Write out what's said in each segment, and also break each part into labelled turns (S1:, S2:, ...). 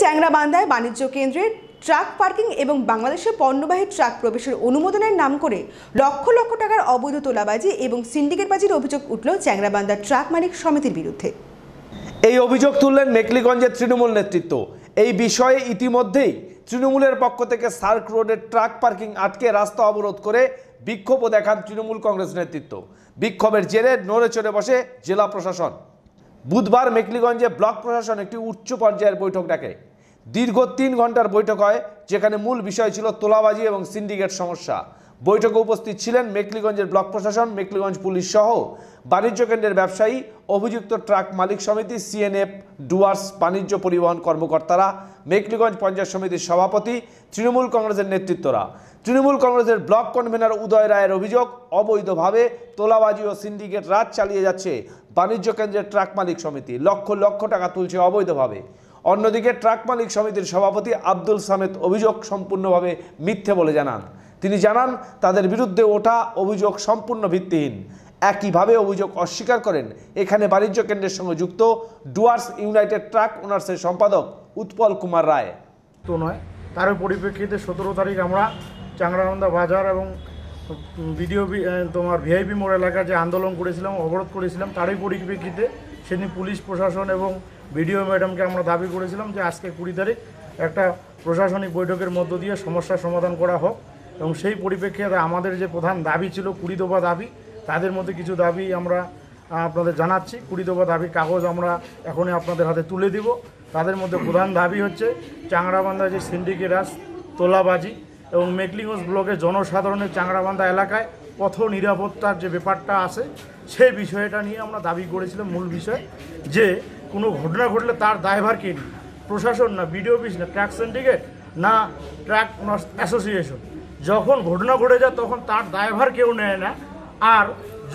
S1: চ্যাংরাবান্ধায় বাণিজ্য কেন্দ্রে truck parking এবং বাংলাদেশে পণ্যবাহী ট্রাক প্রবেশের অনুমোদনের নাম করে লক্ষ লক্ষ টাকার অবৈধ তোলাবাজি এবং সিন্ডিকেটবাজির অভিযোগ উঠল চ্যাংরাবান্ধা ট্রাক মালিক সমিতির বিরুদ্ধে এই অভিযোগ তুললেন মেকলিগঞ্জের তৃণমূল নেতৃত্ব এই বিষয়ে ইতিমধ্যেই তৃণমূলের পক্ষ থেকে সার্ক রোডের ট্রাক পার্কিং আটকে রাস্তা অবরোধ করে বিক্ষোভও দেখান তৃণমূল কংগ্রেস নেতৃত্ব বিক্ষোভের জেরে নড়ে চড়ে বসে জেলা প্রশাসন বুধবার মেকলিগঞ্জে ব্লক প্রশাসন একটি উচ্চ পর্যায়ের বৈঠক ডাকে দীর্ঘ তিন ঘন্টার বৈঠক হয় যেখানে মূল বিষয় ছিল তোলাবাজি এবং সিন্ডিকেট সমস্যা বৈঠকে উপস্থিত ছিলেন মেকলিগঞ্জের ব্লক প্রশাসন মেকলিগঞ্জ পুলিশ সহ বাণিজ্য কেন্দ্রের ব্যবসায়ী অভিযুক্ত ট্রাক মালিক সমিতি সিএনএফ ডুয়ার্স বাণিজ্য পরিবহন কর্মকর্তারা মেকলিগঞ্জ পঞ্চায়েত সমিতির সভাপতি তৃণমূল কংগ্রেসের নেতৃত্বরা তৃণমূল কংগ্রেসের ব্লক কনভেনার উদয় রায়ের অভিযোগ অবৈধভাবে তোলাবাজি ও সিন্ডিকেট রাত চালিয়ে যাচ্ছে বাণিজ্য কেন্দ্রের ট্রাক মালিক সমিতি লক্ষ লক্ষ টাকা তুলছে অবৈধভাবে অন্যদিকে ট্রাক মালিক সমিতির সভাপতি আব্দুল সামেদ অভিযোগ সম্পূর্ণভাবে মিথ্যে বলে জানান তিনি জানান তাদের বিরুদ্ধে ওঠা অভিযোগ সম্পূর্ণ ভিত্তিহীন একইভাবে অভিযোগ অস্বীকার করেন এখানে বাণিজ্য কেন্দ্রের সঙ্গে যুক্ত ডুয়ার্স ইউনাইটেড ট্রাক ওনার্সের সম্পাদক উৎপল কুমার রায় তো নয় তার পরিপ্রেক্ষিতে সতেরো তারিখ আমরা চাংরানন্দা
S2: বাজার এবং ভিডিও তোমার ভিআইপি মোড় এলাকা যে আন্দোলন করেছিলাম অবরোধ করেছিলাম তারই পরিপ্রেক্ষিতে সেদিন পুলিশ প্রশাসন এবং বিডিও ম্যাডামকে আমরা দাবি করেছিলাম যে আজকে কুড়ি তারিখ একটা প্রশাসনিক বৈঠকের মধ্য দিয়ে সমস্যার সমাধান করা হোক এবং সেই পরিপ্রেক্ষিতে আমাদের যে প্রধান দাবি ছিল কুড়ি দফা দাবি তাদের মধ্যে কিছু দাবি আমরা আপনাদের জানাচ্ছি কুড়ি দফা দাবি কাগজ আমরা এখনই আপনাদের হাতে তুলে দিব তাদের মধ্যে প্রধান দাবি হচ্ছে চাংড়াবান্ধা যে সিন্ডিকেট তোলাবাজি এবং মেকলিগঞ্জ ব্লকে জনসাধারণের চাংড়াবান্ধা এলাকায় পথ নিরাপত্তার যে ব্যাপারটা আছে সেই বিষয়টা নিয়ে আমরা দাবি করেছিলাম মূল বিষয় যে কোনো ঘটনা ঘটলে তার দায়ভার কে নেই প্রশাসন না বিডিও অফিস না ট্র্যাক সিন্ডিকেট না ট্র্যাক অ্যাসোসিয়েশন যখন ঘটনা ঘটে যায় তখন তার দায়ভার কেউ নেয় না আর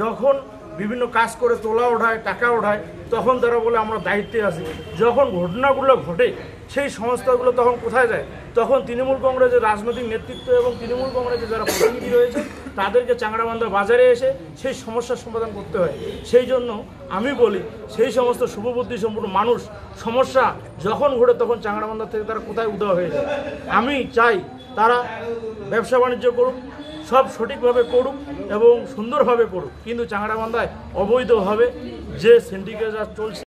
S2: যখন বিভিন্ন কাজ করে তোলা ওঠায় টাকা ওঠায় তখন তারা বলে আমরা দায়িত্বে আছি যখন ঘটনাগুলো ঘটে সেই সংস্থাগুলো তখন কোথায় যায় তখন তৃণমূল কংগ্রেসের রাজনৈতিক নেতৃত্ব এবং তৃণমূল কংগ্রেসের যারা প্রতিনিধি রয়েছে তাদেরকে বান্ধা বাজারে এসে সেই সমস্যার সমাধান করতে হয় সেই জন্য আমি বলি সেই সমস্ত শুভবুদ্ধি সম্পূর্ণ মানুষ সমস্যা যখন ঘটে তখন চাংড়াবান্ধা থেকে তারা কোথায় উদয় হয়ে যায় আমি চাই তারা ব্যবসা বাণিজ্য করুক সব সঠিকভাবে করুক এবং সুন্দরভাবে করুক কিন্তু চাংড়াবান্ধায় অবৈধভাবে যে সেন্ডিকেট চলছে